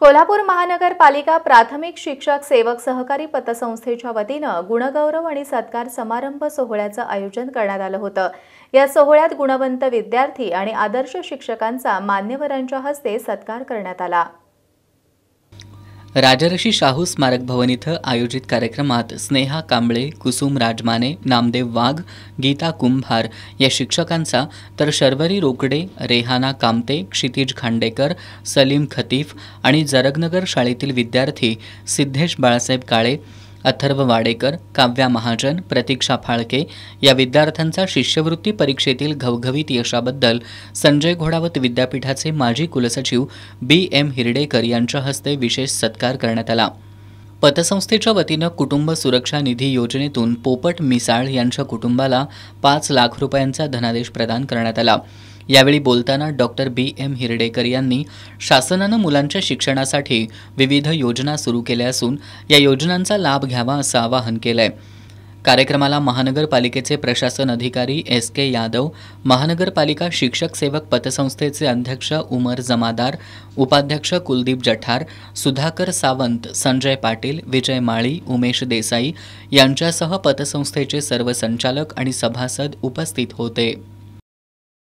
कोल्हापूर महानगरपालिका प्राथमिक शिक्षक सेवक सहकारी पतसंस्थेच्या वतीनं गुणगौरव आणि सत्कार समारंभ सोहळ्याचं आयोजन करण्यात आलं होतं या सोहळ्यात गुणवंत विद्यार्थी आणि आदर्श शिक्षकांचा मान्यवरांच्या हस्ते सत्कार करण्यात आला राजर्षी शाहू स्मारक भवन इथं आयोजित कार्यक्रमात स्नेहा कांबळे कुसुम राजमाने नामदेव वाघ गीता कुंभार या शिक्षकांचा तर शर्वरी रोकडे रेहाना कामते क्षितिज खांडेकर सलीम खतीफ आणि जरगनगर शाळेतील विद्यार्थी सिद्धेश बाळासाहेब काळे अथर्व वाडेकर काव्या महाजन प्रतीक्षा फाळके या विद्यार्थ्यांचा शिष्यवृत्ती परीक्षेतील घवघवीत यशाबद्दल संजय घोडावत विद्यापीठाचे माजी कुलसचिव बी एम हिरडेकर यांच्या हस्ते विशेष सत्कार करण्यात आला पतसंस्थेच्या वतीनं कुटुंब सुरक्षा निधी योजनेतून पोपट मिसाळ यांच्या कुटुंबाला पाच लाख रुपयांचा धनादेश प्रदान करण्यात आला यावेळी बोलताना डॉक्टर बी एम हिरडेकर यांनी शासनानं मुलांच्या शिक्षणासाठी विविध योजना सुरू केल्या असून या योजनांचा लाभ घ्यावा असं आवाहन केलं आहे कार्यक्रमाला महानगरपालिकेचे प्रशासन अधिकारी एस के यादव महानगरपालिका शिक्षक सेवक पतसंस्थेचे अध्यक्ष उमर जमादार उपाध्यक्ष कुलदीप जठार सुधाकर सावंत संजय पाटील विजय माळी उमेश देसाई यांच्यासह पतसंस्थेचे सर्व संचालक आणि सभासद उपस्थित होते